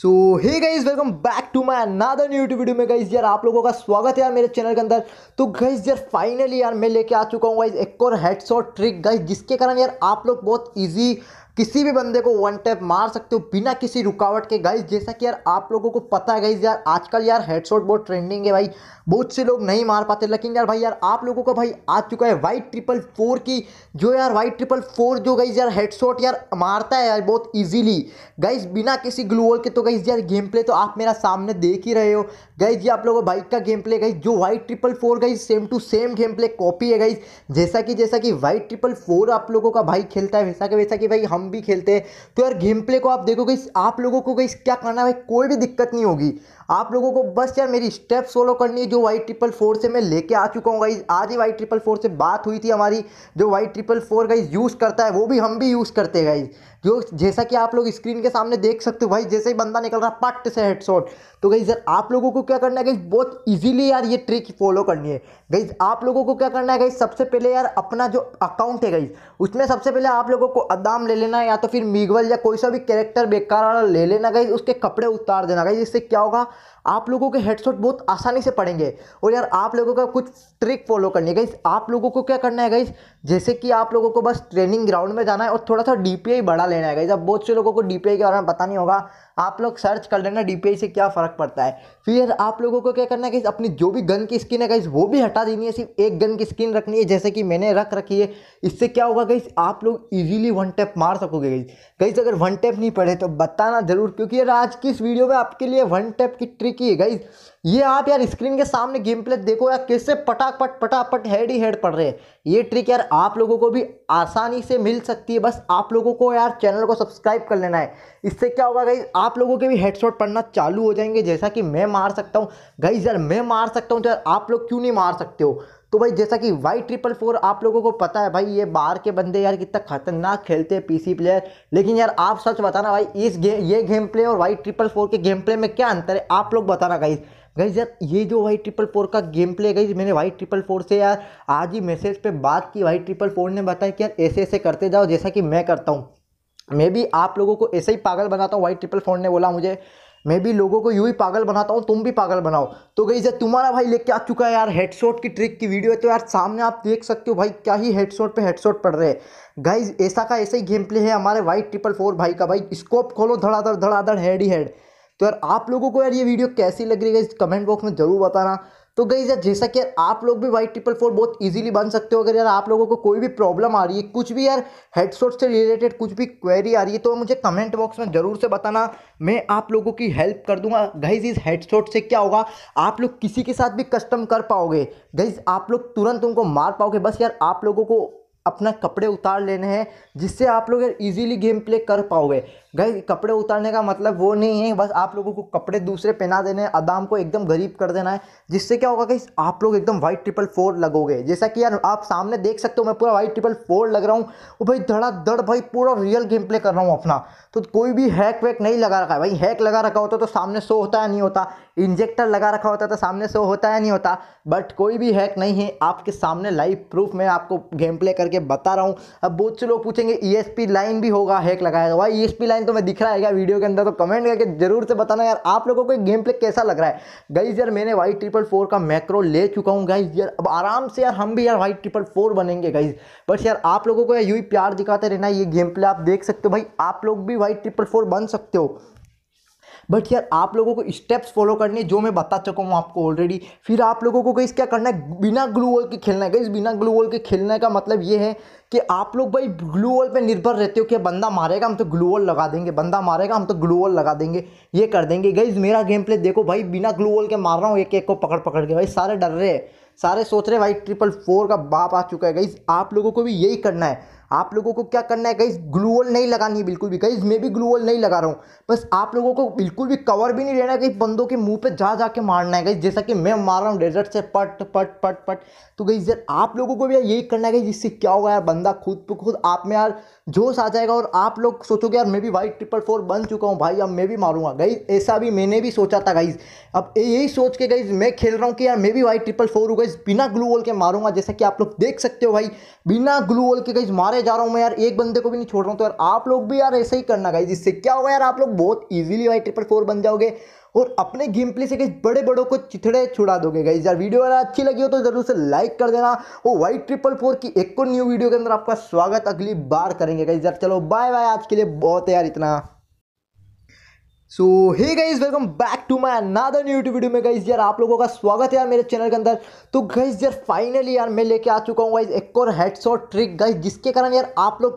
so hey guys welcome back to my another YouTube video में guys यार आप लोगों का स्वागत है यार मेरे चैनल के अंदर तो गाइज यार फाइनली यार मैं लेके आ चुका हूँ गाइज एक और हेडसॉट ट्रिक गाइज जिसके कारण यार आप लोग बहुत ईजी किसी भी बंदे को वन टैप मार सकते हो बिना किसी रुकावट के गाइज जैसा कि यार आप लोगों को पता है गाइज यार आजकल यार हेडशॉट बहुत ट्रेंडिंग है भाई बहुत से लोग नहीं मार पाते लेकिन यार भाई यार आप लोगों का भाई आ चुका है वाइट ट्रिपल फोर की जो यार वाइट ट्रिपल फोर जो गाइज यार हेडशॉट यार मारता है यार बहुत ईजिली गाइज बिना किसी ग्लूवॉल के तो गाइज यार गेम प्ले तो आप मेरा सामने देख ही रहे हो गाइज ये आप लोगों को बाइक का गेम प्ले गाइज जो white triple four guys same to same game play copy है गाइज जैसा कि जैसा कि वाइट ट्रिपल फोर आप लोगों का भाई खेलता है वैसा कि वैसा कि भाई हम भी खेलते हैं तो यार गेम प्ले को आप देखो देखोगे आप लोगों को गई क्या करना है कोई भी दिक्कत नहीं होगी आप लोगों को बस यार मेरी स्टेप फॉलो करनी है जो वाई ट्रिपल फोर से मैं लेके आ चुका हूँ गाइज आज ही वाई ट्रिपल फोर से बात हुई थी हमारी जो Y triple four guys use करता है वो भी हम भी यूज़ करते हैं गाइज जो जैसा कि आप लोग स्क्रीन के सामने देख सकते हो भाई जैसे ही बंदा निकल रहा पट से हेडशॉट तो गई सर आप लोगों को क्या करना है गई बहुत ईजिली यार ये ट्रिक फॉलो करनी है गई आप लोगों को क्या करना है गई सबसे पहले यार अपना जो अकाउंट है गई उसमें सबसे पहले आप लोगों को अदाम ले लेना लेना या तो फिर मीगवल या कोई सा भी कैरेक्टर बेकार वाला ले लेना गई उसके कपड़े उतार देना गई इससे क्या होगा आप लोगों के हेडसेट बहुत आसानी से पड़ेंगे और यार आप लोगों का कुछ ट्रिक फॉलो करनी है गई आप लोगों को क्या करना है गई जैसे कि आप लोगों को बस ट्रेनिंग ग्राउंड में जाना है और थोड़ा सा डी बढ़ा लेना है गई अब बहुत से लोगों को डी के बारे में पता नहीं होगा आप लोग सर्च कर लेना डी से क्या फ़र्क पड़ता है फिर आप लोगों को क्या करना है गाइस अपनी जो भी गन की स्किन है गई वो भी हटा देनी है सिर्फ एक गन की स्किन रखनी है जैसे कि मैंने रख रखी है इससे क्या होगा गई आप लोग ईजिली वन टैप मार सकते सकोगे गई गईज अगर वन टैप नहीं पढ़े तो बताना ज़रूर क्योंकि यार आज की इस वीडियो में आपके लिए वन टैप की ट्रिक ही है गई ये आप यार स्क्रीन के सामने गेम प्ले देखो यार कैसे पटाखट पटापट हेड ही हेड पढ़ रहे हैं ये ट्रिक यार आप लोगों को भी आसानी से मिल सकती है बस आप लोगों को यार चैनल को सब्सक्राइब कर लेना है इससे क्या होगा गई आप लोगों के भी हेडशॉट पढ़ना चालू हो जाएंगे जैसा कि मैं मार सकता हूँ गई यार मैं मार सकता हूँ तो यार आप लोग क्यों नहीं मार सकते हो तो भाई जैसा कि वाई ट्रिपल फोर आप लोगों को पता है भाई ये बाहर के बंदे यार कितना खतरनाक खेलते हैं पीसी प्लेयर लेकिन यार आप सच बताना भाई इस गे ये गेम प्ले और वाई ट्रिपल फोर के गेम प्ले में क्या अंतर है आप लोग बताना गाइज गई यार ये जो वाई ट्रिपल फोर का गेम प्ले गई मैंने वाई ट्रिपल फोर से यार आज ही मैसेज पे बात की वाई ट्रिपल फोर ने बताया कि यार ऐसे ऐसे करते जाओ जैसा कि मैं करता हूँ मैं भी आप लोगों को ऐसे ही पागल बनाता हूँ वाई ट्रिपल फोर ने बोला मुझे मैं भी लोगों को यूँ ही पागल बनाता हूँ तुम भी पागल बनाओ तो गई जब तुम्हारा भाई लेके आ चुका है यार हेडशॉट की ट्रिक की वीडियो है तो यार सामने आप देख सकते हो भाई क्या ही हेडशॉट पे हेडशॉट पड़ रहे हैं गाइज ऐसा का ऐसा ही गेम प्ले है हमारे वाइट ट्रिपल फोर भाई का भाई स्कोप खोलो धड़ाधड़ धड़ाधड़ हेड ही हेड तो यार आप लोगों को यार ये वीडियो कैसी लग रही है कमेंट बॉक्स में ज़रूर बताना तो गई यार जैसा कि यार आप लोग भी वाइट ट्रिपल फोर बहुत इजीली बन सकते हो अगर यार आप लोगों को कोई भी प्रॉब्लम आ रही है कुछ भी यार हेडसोट से रिलेटेड कुछ भी क्वेरी आ रही है तो मुझे कमेंट बॉक्स में ज़रूर से बताना मैं आप लोगों की हेल्प कर दूंगा गईज इस हेडसोट से क्या होगा आप लोग किसी के साथ भी कस्टम कर पाओगे गईज आप लोग तुरंत उनको मार पाओगे बस यार आप लोगों को अपना कपड़े उतार लेने हैं जिससे आप लोग इजीली गेम प्ले कर पाओगे गई कपड़े उतारने का मतलब वो नहीं है बस आप लोगों को कपड़े दूसरे पहना देने हैं अदाम को एकदम गरीब कर देना है जिससे क्या होगा कि आप लोग एकदम वाइट ट्रिपल फोर लगोगे जैसा कि यार आप सामने देख सकते हो मैं पूरा वाइट ट्रिपल फोर लग रहा हूँ वो भाई धड़ाधड़ भाई पूरा रियल गेम प्ले कर रहा हूँ अपना तो कोई भी हैक वैक नहीं लगा रखा है भाई हैक लगा रखा होता तो सामने शो होता या नहीं होता इंजेक्टर लगा रखा होता था सामने से होता है नहीं होता बट कोई भी हैक नहीं है आपके सामने लाइव प्रूफ में आपको गेम प्ले करके बता रहा हूँ अब बहुत से लोग पूछेंगे ई e लाइन भी होगा हैक लगाया हुआ ई लाइन तो मैं दिख रहा है क्या वीडियो के अंदर तो कमेंट करके जरूर से बताना यार आप लोगों को गेम प्ले कैसा लग रहा है गाइज यार मैंने वाइट ट्रिपल फोर का मैक्रो ले चुका हूँ गाइज यार अब आराम से यार हम भी यार वाइट ट्रिपल फोर बनेंगे गाइज बट यार आप लोगों को यार यू ही प्यार दिखाते रहना ये गेम प्ले आप देख सकते हो भाई आप लोग भी वाइट ट्रिपल फोर बन सकते हो बट यार आप लोगों को स्टेप्स फॉलो करने जो मैं बता चुका हूँ आपको ऑलरेडी फिर आप लोगों को गई क्या करना है बिना ग्लू वॉल के खेलना है गई बिना ग्लू वॉल के खेलने का मतलब ये है कि आप लोग भाई ग्लू वॉल पर निर्भर रहते हो कि बंदा मारेगा हम तो ग्लू वॉल लगा देंगे बंदा मारेगा हम तो ग्लू वॉल लगा देंगे ये कर देंगे गई मेरा गेम प्ले देखो भाई बिना ग्लू वॉल के मार रहा हूँ एक एक को पकड़ पकड़ के भाई सारे डर रहे हैं सारे सोच रहे भाई ट्रिपल फोर का बाप आ चुका है गई आप लोगों को भी यही करना है आप लोगों को क्या करना है गईस ग्लूवल नहीं लगानी है बिल्कुल भी गई मैं भी ग्लूवल नहीं लगा रहा हूँ बस आप लोगों को बिल्कुल भी कवर भी नहीं रहना है कहीं बंदों के मुंह पे जा जा के मारना है गई जैसा कि मैं मार रहा हूँ डेजर्ट से पट पट पट पट तो गई यार आप लोगों को भी यही करना है जिससे क्या होगा यार बंदा खुद पर खुद आप में यार जोश आ जाएगा और आप लोग सोचोगे यार मैं भी वाइट ट्रिपल फोर बन चुका हूँ भाई अब मैं भी मारूंगा गई ऐसा भी मैंने भी सोचा था गाइज अब यही सोच के गई मैं खेल रहा हूँ कि यार मैं भी वाइट ट्रिपल फोर हूँ गई बिना ग्लू वॉल के मारूंगा जैसा कि आप लोग देख सकते हो भाई बिना ग्लू वॉल के गई मारे जा रहा हूँ मैं यार एक बंदे को भी नहीं छोड़ रहा हूँ तो यार आप लोग भी यार ऐसे ही करना गाइज इससे क्या होगा यार आप लोग बहुत ईजिली भाई ट्रिपल फोर बन जाओगे और अपने गेम प्ले से गई बड़े बड़ों को चिथड़े छुड़ा दोगे गई यार वीडियो अगर अच्छी लगी हो तो जरूर से लाइक कर देना और वाइट ट्रिपल फोर की एक और न्यू वीडियो के अंदर आपका स्वागत अगली बार करेंगे गई यार चलो बाय बाय आज के लिए बहुत यार इतना so hey guys welcome back to my another new YouTube video में गाइज यार आप लोगों का स्वागत है यार मेरे चैनल के अंदर तो गाइज यार फाइनली यार मैं लेके आ चुका हूँ गाइज एक और हेडसॉट ट्रिक गाइज जिसके कारण यार आप लोग